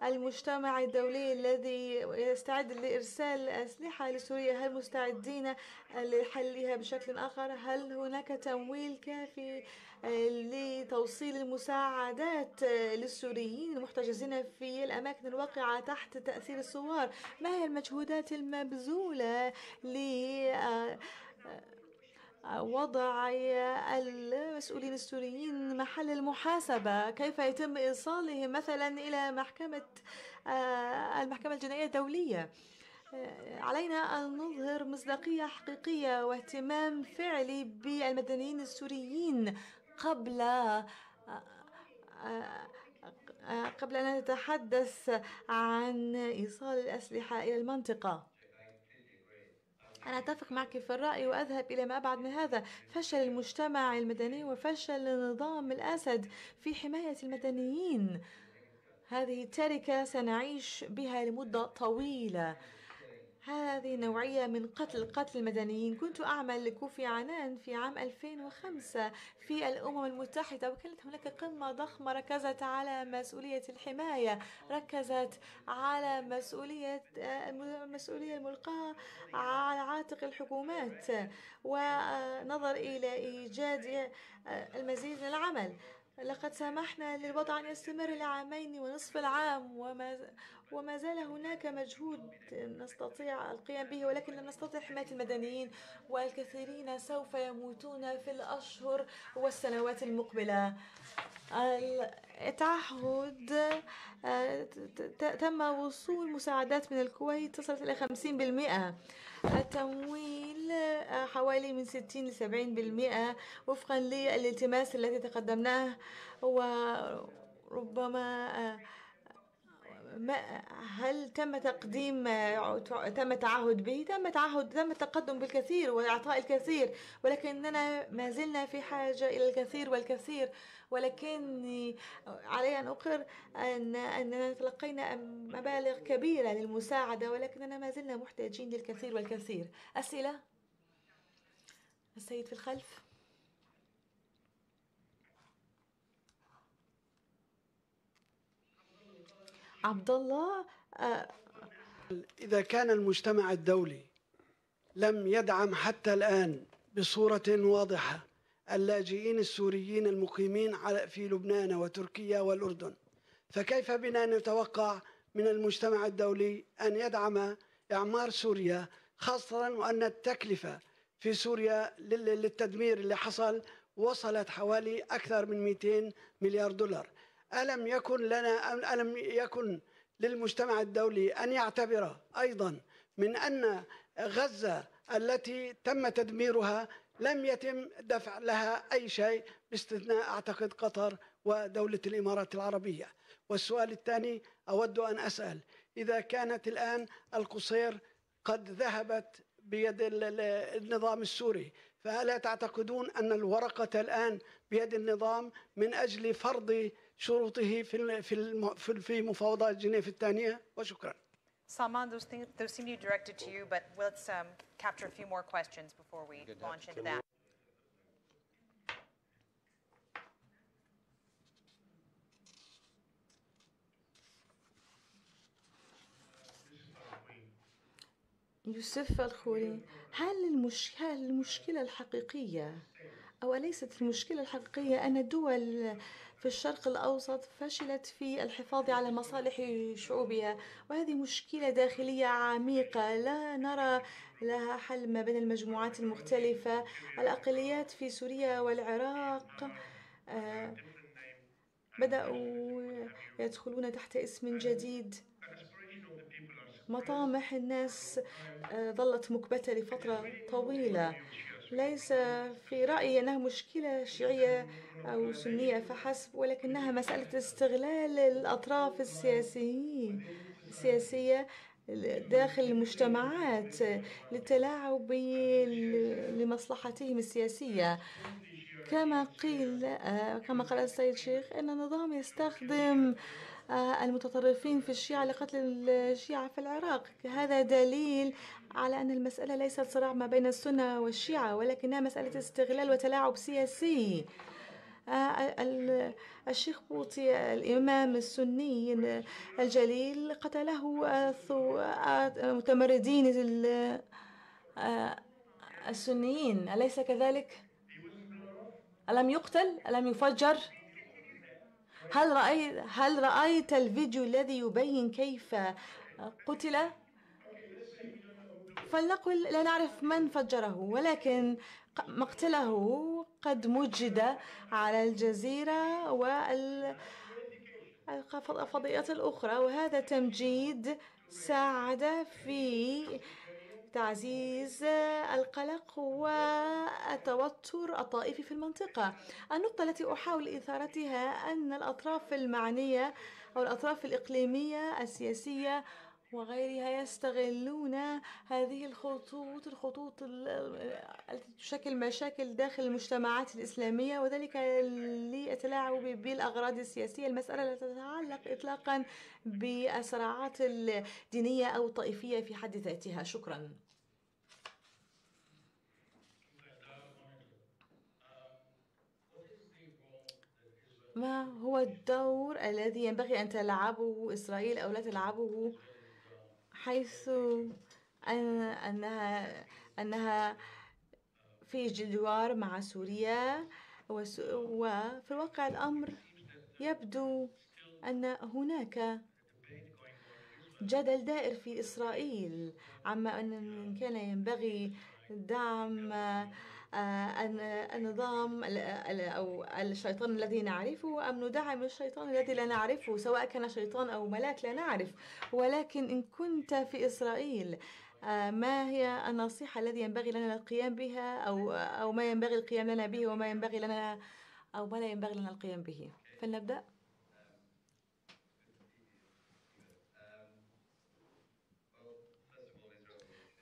والمجتمع الدولي الذي يستعد لإرسال أسلحة لسوريا هل مستعدين لحلها بشكل آخر هل هناك تمويل كافي لتوصيل المساعدات للسوريين المحتجزين في الأماكن الواقعة تحت تأثير الثوار ما هي المجهودات المبذولة ل وضع المسؤولين السوريين محل المحاسبة كيف يتم إيصالهم مثلا إلى محكمة آه، المحكمة الجنائية الدولية آه، علينا أن نظهر مصداقية حقيقية واهتمام فعلي بالمدنيين السوريين قبل آه، قبل أن نتحدث عن إيصال الأسلحة إلى المنطقة أنا أتفق معك في الرأي وأذهب إلى ما أبعد من هذا فشل المجتمع المدني وفشل نظام الأسد في حماية المدنيين هذه التركة سنعيش بها لمدة طويلة هذه نوعية من قتل قتل المدنيين كنت أعمل لكوفي عنان في عام 2005 في الأمم المتحدة وكانت هناك قمة ضخمة ركزت على مسؤولية الحماية ركزت على مسؤولية المسؤولية الملقاة على عاتق الحكومات ونظر إلى إيجاد المزيد من العمل لقد سمحنا للوضع أن يستمر لعامين ونصف العام وما, وما زال هناك مجهود نستطيع القيام به ولكن لم نستطع حماية المدنيين والكثيرين سوف يموتون في الأشهر والسنوات المقبلة التعهد آه، تم وصول مساعدات من الكويت تصلت إلى 50% التمويل آه، حوالي من 60 ل 70% وفقا للالتماس الذي تقدمناه وربما آه، ما هل تم تقديم آه، تم تعهد به تم تعهد تم التقدم بالكثير واعطاء الكثير ولكننا ما زلنا في حاجه الى الكثير والكثير ولكني علي أن أقر أن أننا تلقينا مبالغ كبيرة للمساعدة ولكننا ما زلنا محتاجين للكثير والكثير أسئلة السيد في الخلف عبد الله آه، إذا كان المجتمع الدولي لم يدعم حتى الآن بصورة واضحة اللاجئين السوريين المقيمين في لبنان وتركيا والأردن فكيف بنا أن نتوقع من المجتمع الدولي أن يدعم إعمار سوريا خاصة وأن التكلفة في سوريا للتدمير اللي حصل وصلت حوالي أكثر من 200 مليار دولار ألم يكن لنا ألم يكن للمجتمع الدولي أن يعتبر أيضا من أن غزة التي تم تدميرها لم يتم دفع لها أي شيء باستثناء أعتقد قطر ودولة الإمارات العربية والسؤال الثاني أود أن أسأل إذا كانت الآن القصير قد ذهبت بيد النظام السوري فهل تعتقدون أن الورقة الآن بيد النظام من أجل فرض شروطه في في في مفاوضات جنيف الثانية وشكرا Salman, those, things, those seem to be directed to you, but let's um, capture a few more questions before we Good launch into that. يوسف الخوري هل, المشكلة الحقيقية أو أليست المشكلة الحقيقية أن دول في الشرق الأوسط فشلت في الحفاظ على مصالح شعوبها وهذه مشكلة داخلية عميقة لا نرى لها حل ما بين المجموعات المختلفة الأقليات في سوريا والعراق آه، بدأوا يدخلون تحت اسم جديد مطامح الناس آه، ظلت مكبتة لفترة طويلة ليس في رأيي أنها مشكلة شيعية أو سنية فحسب ولكنها مسألة استغلال الأطراف السياسيين السياسية داخل المجتمعات للتلاعب لمصلحتهم السياسية كما قيل كما قال السيد الشيخ أن النظام يستخدم المتطرفين في الشيعة لقتل الشيعة في العراق هذا دليل على أن المسألة ليست صراع ما بين السنة والشيعة ولكنها مسألة استغلال وتلاعب سياسي آه، الشيخ بوطي الإمام السني الجليل قتله آه، آه، متمردين السنيين أليس كذلك؟ ألم يقتل؟ ألم يفجر؟ هل رأيت هل رأيت الفيديو الذي يبين كيف قتل؟ فلنقل لا نعرف من فجره ولكن مقتله قد مجد على الجزيرة والفضائيات الأخرى وهذا تمجيد ساعد في تعزيز القلق والتوتر الطائفي في المنطقة النقطة التي أحاول إثارتها أن الأطراف المعنية أو الأطراف الإقليمية السياسية وغيرها يستغلون هذه الخطوط الخطوط التي تشكل مشاكل داخل المجتمعات الإسلامية وذلك ليتلاعب بالأغراض السياسية المسألة لا تتعلق إطلاقا بالصراعات الدينية أو الطائفية في حد ذاتها شكرا ما هو الدور الذي ينبغي أن تلعبه إسرائيل أو لا تلعبه حيث أنها أنها في جدوار مع سوريا وفي الواقع الأمر يبدو أن هناك جدل دائر في إسرائيل عما أن كان ينبغي دعم آه، النظام أو الشيطان الذي نعرفه أم ندعم الشيطان الذي لا نعرفه سواء كان شيطان أو ملاك لا نعرف ولكن إن كنت في إسرائيل آه، ما هي النصيحة التي ينبغي لنا القيام بها أو أو ما ينبغي القيام لنا به وما ينبغي لنا أو ما لا ينبغي لنا القيام به فلنبدأ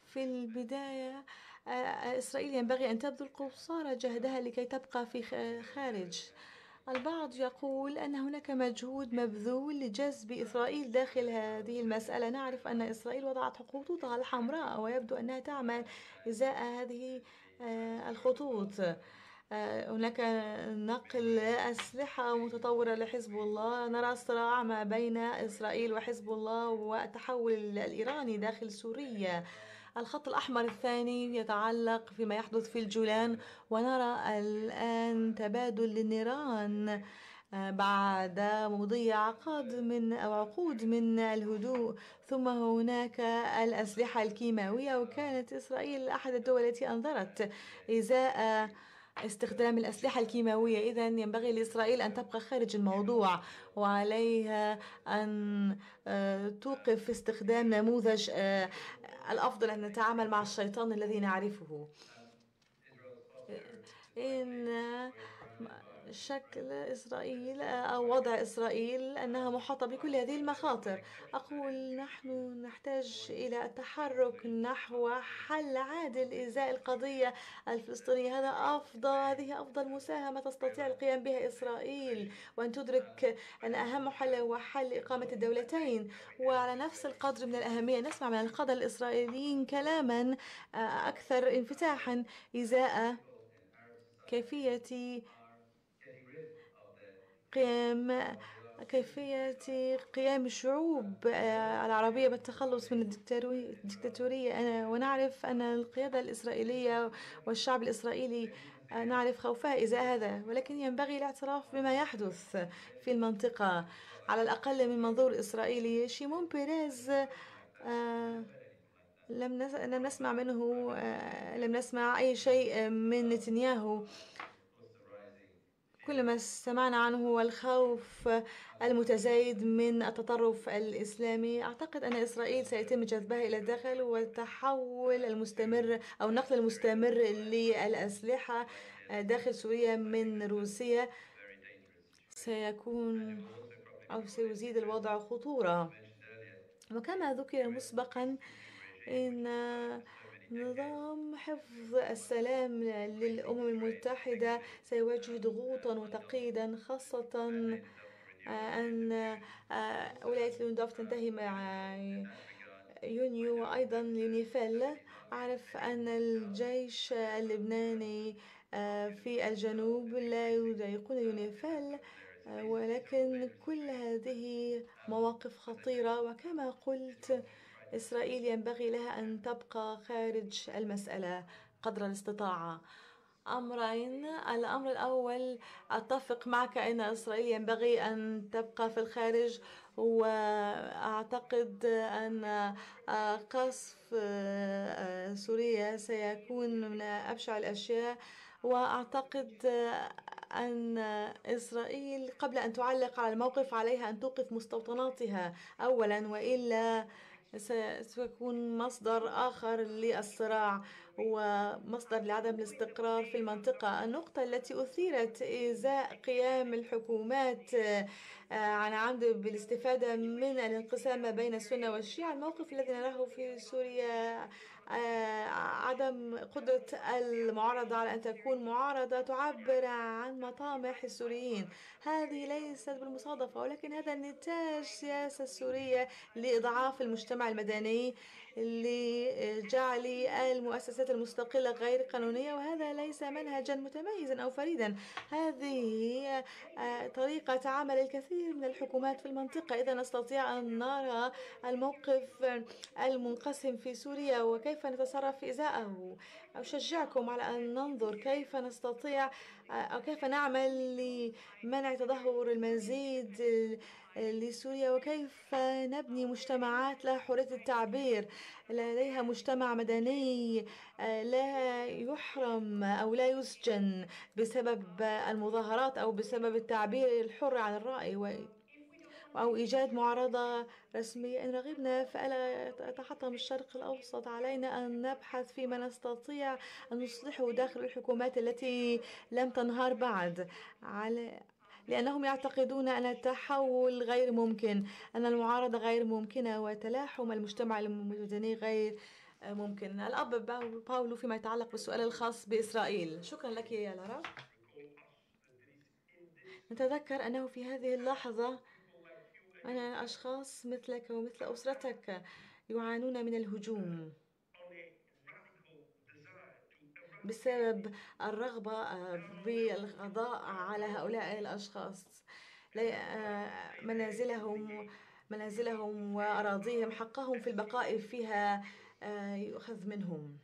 في البداية إسرائيل ينبغي أن تبذل قصارى جهدها لكي تبقى في خارج البعض يقول أن هناك مجهود مبذول لجذب إسرائيل داخل هذه المسألة نعرف أن إسرائيل وضعت خطوطها الحمراء ويبدو أنها تعمل إزاء هذه آه، الخطوط آه، هناك نقل أسلحة متطورة لحزب الله نرى صراع ما بين إسرائيل وحزب الله والتحول الإيراني داخل سوريا الخط الأحمر الثاني يتعلق فيما يحدث في الجولان ونرى الآن تبادل للنيران آه، بعد مضي عقد من أو عقود من الهدوء ثم هناك الأسلحة الكيماوية وكانت إسرائيل أحد الدول التي أنذرت إزاء استخدام الأسلحة الكيماوية إذا ينبغي لإسرائيل أن تبقى خارج الموضوع وعليها أن آه، توقف استخدام نموذج آه، الأفضل أن نتعامل مع الشيطان الذي نعرفه إن شكل إسرائيل أو وضع إسرائيل أنها محاطة بكل هذه المخاطر أقول نحن نحتاج إلى التحرك نحو حل عادل إزاء القضية الفلسطينية هذا أفضل هذه أفضل مساهمة تستطيع القيام بها إسرائيل وأن تدرك أن أهم حل هو حل إقامة الدولتين وعلى نفس القدر من الأهمية نسمع من القادة الإسرائيليين كلاما آه، أكثر انفتاحا إزاء كيفية قيام كيفية قيام الشعوب آه، العربية بالتخلص من الدكتاتورية ونعرف أن القيادة الإسرائيلية والشعب الإسرائيلي آه، نعرف خوفها إذا هذا ولكن ينبغي الاعتراف بما يحدث في المنطقة على الأقل من منظور إسرائيلي شيمون بيريز آه، لم نسمع منه لم نسمع أي شيء من نتنياهو كل ما سمعنا عنه هو الخوف المتزايد من التطرف الإسلامي أعتقد أن إسرائيل سيتم جذبها إلى الداخل والتحول المستمر أو النقل المستمر للأسلحة داخل سوريا من روسيا سيكون أو سيزيد الوضع خطورة وكما ذكر مسبقا إن نظام حفظ السلام للأمم المتحدة سيواجه ضغوطا وتقييدا خاصة آه، أن آه، ولاية لوندوف تنتهي مع يونيو وأيضا يونيفيل أعرف أن الجيش اللبناني آه، في الجنوب لا يضايقون يونيفيل ولكن كل هذه مواقف خطيرة وكما قلت إسرائيل ينبغي لها أن تبقى خارج المسألة قدر الاستطاعة أمرين الأمر الأول أتفق معك أن إسرائيل ينبغي أن تبقى في الخارج وأعتقد أن آه، قصف آه، سوريا سيكون من أبشع الأشياء وأعتقد آه، أن إسرائيل قبل أن تعلق على الموقف عليها أن توقف مستوطناتها أولا وإلا ستكون مصدر آخر للصراع ومصدر لعدم الاستقرار في المنطقة النقطة التي أثيرت إزاء قيام الحكومات آه، عن عمد بالاستفادة من الانقسام بين السنة والشيعة الموقف الذي نراه في سوريا آه، عدم قدرة المعارضة على أن تكون معارضة تعبر عن مطامح السوريين هذه ليست بالمصادفة ولكن هذا نتاج السياسة السورية لإضعاف المجتمع المدني لجعل المؤسسات المستقلة غير قانونية وهذا ليس منهجا متميزا أو فريدا هذه هي آه، طريقة عمل الكثير من الحكومات في المنطقة إذا نستطيع أن نرى الموقف المنقسم في سوريا وكيف نتصرف إزاءه أشجعكم على أن ننظر كيف نستطيع آه، أو كيف نعمل لمنع تدهور المزيد لسوريا وكيف نبني مجتمعات لها حرية التعبير لديها مجتمع مدني آه، لا يحرم أو لا يسجن بسبب المظاهرات أو بسبب التعبير الحر عن الرأي أو إيجاد معارضة رسمية إن رغبنا فألا يتحطم الشرق الأوسط علينا أن نبحث فيما نستطيع أن نصلحه داخل الحكومات التي لم تنهار بعد على لأنهم يعتقدون أن التحول غير ممكن أن المعارضة غير ممكنة وتلاحم المجتمع المدني غير ممكن الأب باولو فيما يتعلق بالسؤال الخاص بإسرائيل شكرا لك يا لارا نتذكر أنه في هذه اللحظة أن أشخاص مثلك ومثل أسرتك يعانون من الهجوم بسبب الرغبة آه، بالقضاء على هؤلاء الأشخاص آه، منازلهم منازلهم وأراضيهم حقهم في البقاء فيها آه، يؤخذ منهم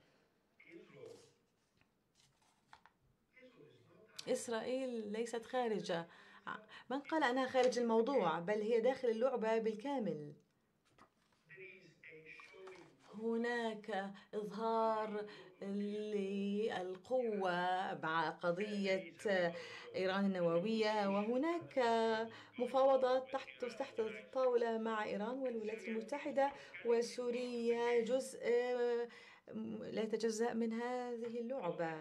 إسرائيل ليست خارجة من قال أنها خارج الموضوع بل هي داخل اللعبة بالكامل هناك إظهار للقوة مع قضية إيران النووية وهناك مفاوضات تحت تحت الطاولة مع إيران والولايات المتحدة وسوريا جزء لا يتجزأ من هذه اللعبة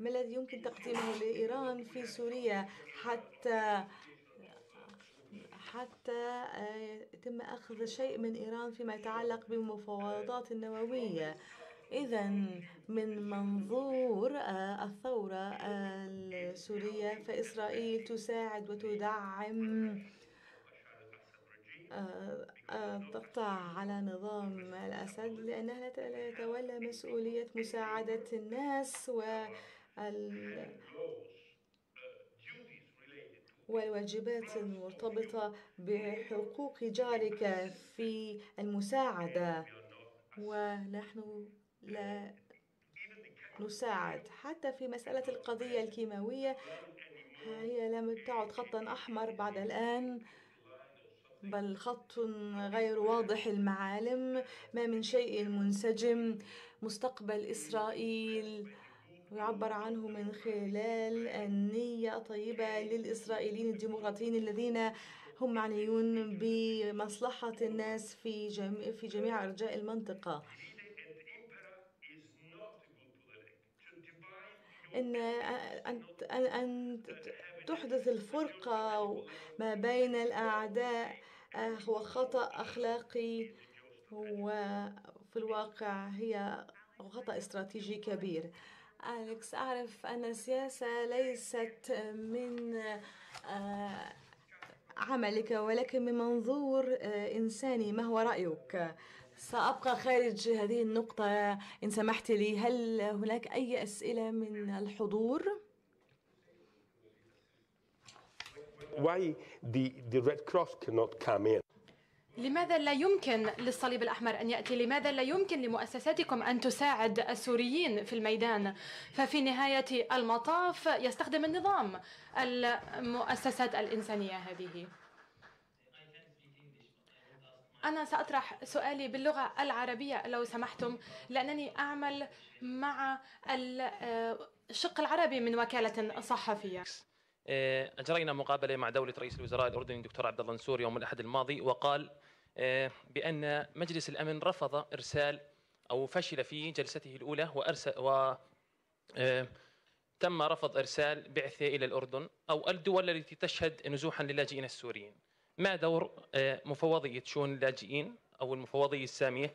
ما الذي يمكن تقديمه لإيران في سوريا حتى حتى يتم آه، أخذ شيء من إيران فيما يتعلق بالمفاوضات النووية إذا من منظور آه، الثورة آه، السورية فإسرائيل تساعد وتدعم تقطع على نظام الأسد لأنها لا تتولى مسؤولية مساعدة الناس و والواجبات المرتبطة بحقوق جارك في المساعدة ونحن لا نساعد حتى في مسألة القضية الكيماوية هي لم تعد خطا أحمر بعد الآن بل خط غير واضح المعالم ما من شيء منسجم مستقبل إسرائيل ويعبر عنه من خلال النية الطيبة للإسرائيليين الديمقراطيين الذين هم معنيون بمصلحة الناس في جميع في جميع أرجاء المنطقة. ان ان ان تحدث الفرقه ما بين الاعداء آه، هو خطا اخلاقي وفي الواقع هي خطا استراتيجي كبير أليكس أعرف أن السياسة ليست من آه، عملك ولكن من منظور آه، إنساني ما هو رأيك؟ سأبقى خارج هذه النقطة إن سمحت لي هل هناك أي أسئلة من الحضور؟ Why the, the Red Cross cannot come in? لماذا لا يمكن للصليب الأحمر أن يأتي؟ لماذا لا يمكن لمؤسساتكم أن تساعد السوريين في الميدان؟ ففي نهاية المطاف يستخدم النظام المؤسسات الإنسانية هذه أنا سأطرح سؤالي باللغة العربية لو سمحتم لأنني أعمل مع الشق العربي من وكالة صحفية أجرينا مقابلة مع دولة رئيس الوزراء الأردني الدكتور عبد الله نسور يوم الأحد الماضي وقال آه، بأن مجلس الأمن رفض إرسال أو فشل في جلسته الأولى وأرسل و آه، تم رفض إرسال بعثة إلى الأردن أو الدول التي تشهد نزوحا للاجئين السوريين ما دور آه، مفوضية شؤون اللاجئين أو المفوضية السامية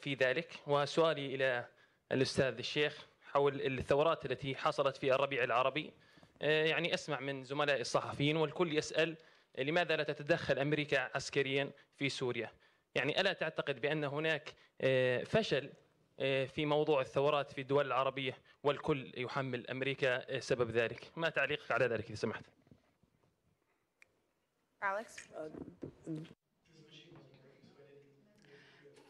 في ذلك وسؤالي إلى الأستاذ الشيخ حول الثورات التي حصلت في الربيع العربي يعني أسمع من زملائي الصحفيين والكل يسأل لماذا لا تتدخل امريكا عسكريا في سوريا؟ يعني الا تعتقد بان هناك آه، فشل آه، في موضوع الثورات في الدول العربيه والكل يحمل امريكا آه، سبب ذلك، ما تعليقك على ذلك اذا سمحت؟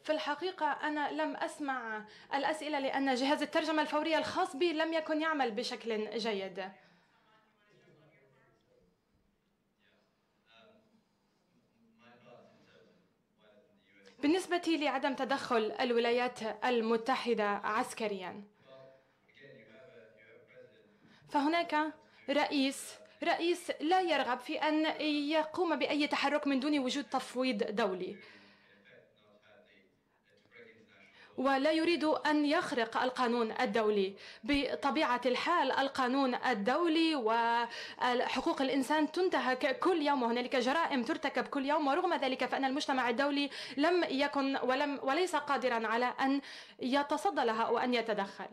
في الحقيقة أنا لم أسمع الأسئلة لأن جهاز الترجمة الفورية الخاص بي لم يكن يعمل بشكل جيد بالنسبة لعدم تدخل الولايات المتحدة عسكريا فهناك رئيس رئيس لا يرغب في أن يقوم بأي تحرك من دون وجود تفويض دولي ولا يريد أن يخرق القانون الدولي بطبيعة الحال القانون الدولي وحقوق الإنسان تنتهك كل يوم وهنالك جرائم ترتكب كل يوم ورغم ذلك فأن المجتمع الدولي لم يكن ولم وليس قادرا على أن يتصدى لها وأن يتدخل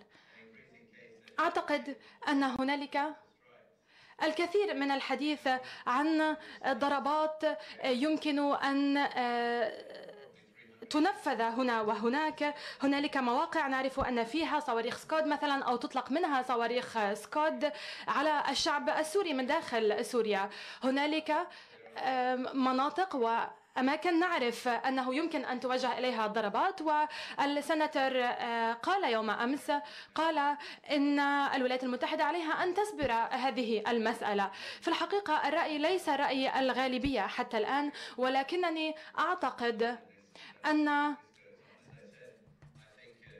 أعتقد أن هنالك الكثير من الحديث عن ضربات يمكن أن تنفذ هنا وهناك هنالك مواقع نعرف أن فيها صواريخ سكود مثلا أو تطلق منها صواريخ سكود على الشعب السوري من داخل سوريا هنالك مناطق و أماكن نعرف أنه يمكن أن توجه إليها الضربات والسناتر آه، قال يوم أمس قال إن الولايات المتحدة عليها أن تسبر هذه المسألة في الحقيقة الرأي ليس رأي الغالبية حتى الآن ولكنني أعتقد أن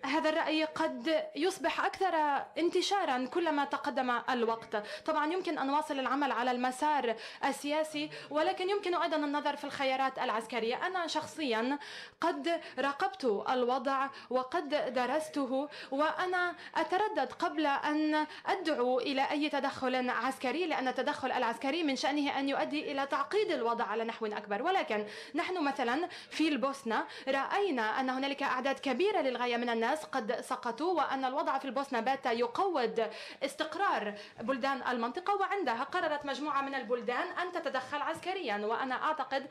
هذا الرأي قد يصبح أكثر انتشارا كلما تقدم الوقت طبعا يمكن أن نواصل العمل على المسار السياسي ولكن يمكن أيضا النظر في الخيارات العسكرية أنا شخصيا قد راقبت الوضع وقد درسته وأنا أتردد قبل أن أدعو إلى أي تدخل عسكري لأن التدخل العسكري من شأنه أن يؤدي إلى تعقيد الوضع على نحو أكبر ولكن نحن مثلا في البوسنة رأينا أن هنالك أعداد كبيرة للغاية من الناس الناس قد سقطوا وأن الوضع في البوسنة بات يقوض استقرار بلدان المنطقة وعندها قررت مجموعة من البلدان أن تتدخل عسكريا وأنا أعتقد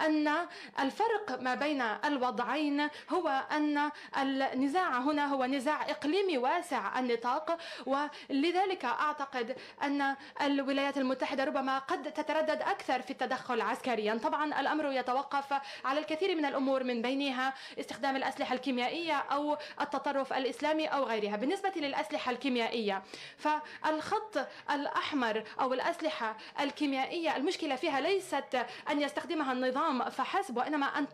أن الفرق ما بين الوضعين هو أن النزاع هنا هو نزاع إقليمي واسع النطاق ولذلك أعتقد أن الولايات المتحدة ربما قد تتردد أكثر في التدخل عسكريا طبعا الأمر يتوقف على الكثير من الأمور من بينها استخدام الأسلحة الكيميائية أو التطرف الإسلامي أو غيرها بالنسبة للأسلحة الكيميائية فالخط الأحمر أو الأسلحة الكيميائية المشكلة فيها ليست أن يستخدمها النظام فحسب وإنما أن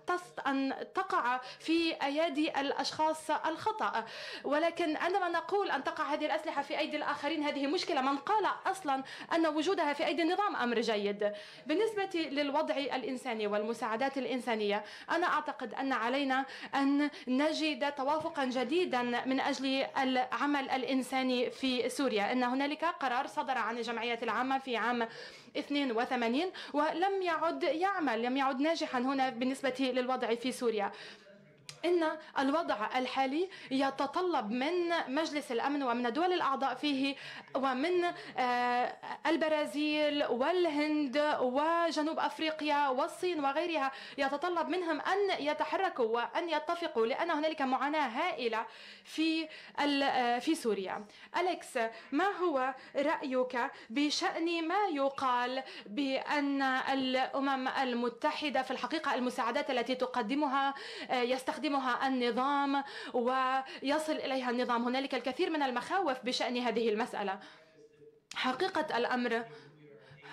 أن تقع في أيادي الأشخاص الخطأ ولكن عندما نقول أن تقع هذه الأسلحة في أيدي الآخرين هذه مشكلة من قال أصلا أن وجودها في أيدي النظام أمر جيد بالنسبة للوضع الإنساني والمساعدات الإنسانية أنا أعتقد أن علينا أن نجد توافقا جيدا جديدا من أجل العمل الإنساني في سوريا إن هنالك قرار صدر عن الجمعية العامة في عام 82 ولم يعد يعمل لم يعد ناجحا هنا بالنسبة للوضع في سوريا ان الوضع الحالي يتطلب من مجلس الامن ومن الدول الاعضاء فيه ومن آه، البرازيل والهند وجنوب افريقيا والصين وغيرها يتطلب منهم ان يتحركوا وان يتفقوا لان هنالك معاناه هائله في آه، في سوريا. اليكس ما هو رايك بشان ما يقال بان الامم المتحده في الحقيقه المساعدات التي تقدمها آه، يستخدم يقدمها النظام ويصل إليها النظام هنالك الكثير من المخاوف بشأن هذه المسألة حقيقة الأمر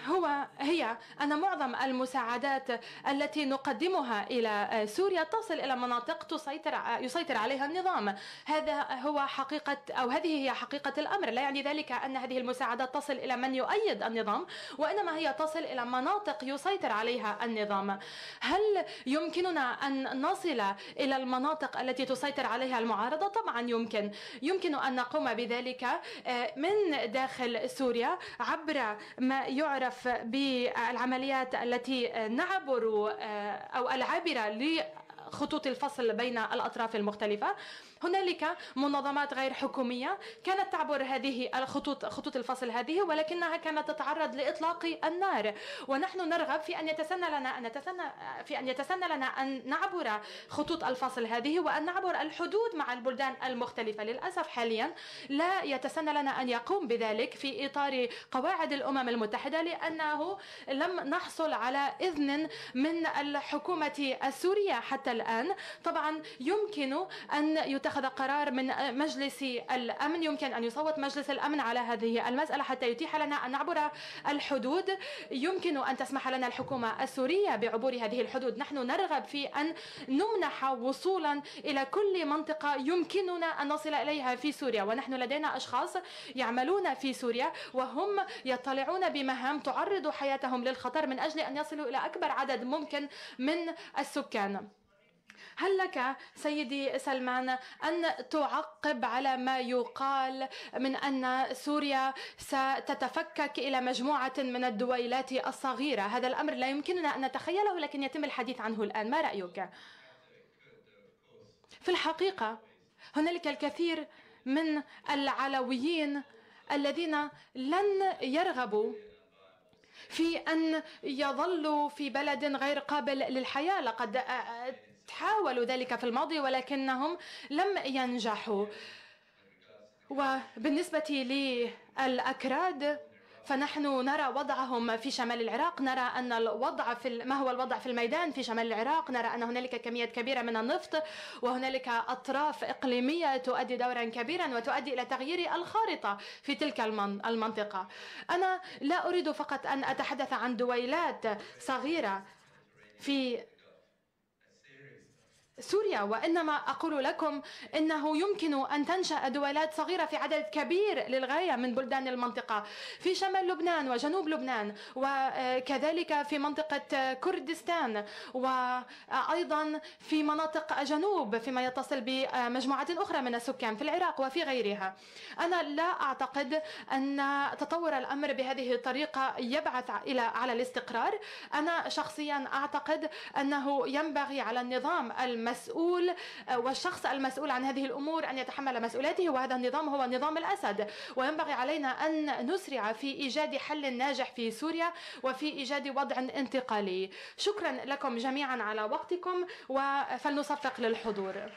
هو هي أن معظم المساعدات التي نقدمها إلى سوريا تصل إلى مناطق تسيطر يسيطر عليها النظام هذا هو حقيقة أو هذه هي حقيقة الأمر لا يعني ذلك أن هذه المساعدات تصل إلى من يؤيد النظام وإنما هي تصل إلى مناطق يسيطر عليها النظام هل يمكننا أن نصل إلى المناطق التي تسيطر عليها المعارضة طبعا يمكن يمكن أن نقوم بذلك آه، من داخل سوريا عبر ما يعرف بالعمليات التي نعبر آه، أو العابرة خطوط الفصل بين الأطراف المختلفة هنالك منظمات غير حكومية كانت تعبر هذه الخطوط خطوط الفصل هذه ولكنها كانت تتعرض لإطلاق النار ونحن نرغب في أن يتسنى لنا أن نتسنى في أن يتسنى لنا أن نعبر خطوط الفصل هذه وأن نعبر الحدود مع البلدان المختلفة للأسف حاليا لا يتسنى لنا أن يقوم بذلك في إطار قواعد الأمم المتحدة لأنه لم نحصل على إذن من الحكومة السورية حتى الآن الآن طبعا يمكن أن يتخذ قرار من مجلس الأمن يمكن أن يصوت مجلس الأمن على هذه المسألة حتى يتيح لنا أن نعبر الحدود يمكن أن تسمح لنا الحكومة السورية بعبور هذه الحدود نحن نرغب في أن نمنح وصولا إلى كل منطقة يمكننا أن نصل إليها في سوريا ونحن لدينا أشخاص يعملون في سوريا وهم يطلعون بمهام تعرض حياتهم للخطر من أجل أن يصلوا إلى أكبر عدد ممكن من السكان هل لك سيدي سلمان أن تعقب على ما يقال من أن سوريا ستتفكك إلى مجموعة من الدويلات الصغيرة هذا الأمر لا يمكننا أن نتخيله لكن يتم الحديث عنه الآن ما رأيك؟ في الحقيقة هنالك الكثير من العلويين الذين لن يرغبوا في أن يظلوا في بلد غير قابل للحياة لقد حاولوا ذلك في الماضي ولكنهم لم ينجحوا وبالنسبة للأكراد فنحن نرى وضعهم في شمال العراق نرى أن الوضع في ما هو الوضع في الميدان في شمال العراق نرى أن هنالك كمية كبيرة من النفط وهنالك أطراف إقليمية تؤدي دورا كبيرا وتؤدي إلى تغيير الخارطة في تلك المنطقة أنا لا أريد فقط أن أتحدث عن دويلات صغيرة في سوريا وانما اقول لكم انه يمكن ان تنشا دولات صغيره في عدد كبير للغايه من بلدان المنطقه في شمال لبنان وجنوب لبنان وكذلك في منطقه كردستان وايضا في مناطق جنوب فيما يتصل بمجموعات اخرى من السكان في العراق وفي غيرها انا لا اعتقد ان تطور الامر بهذه الطريقه يبعث الى على الاستقرار انا شخصيا اعتقد انه ينبغي على النظام الم المسؤول آه، والشخص المسؤول عن هذه الأمور أن يتحمل مسؤوليته وهذا النظام هو نظام الأسد وينبغي علينا أن نسرع في إيجاد حل ناجح في سوريا وفي إيجاد وضع انتقالي شكرا لكم جميعا على وقتكم وفلنصفق للحضور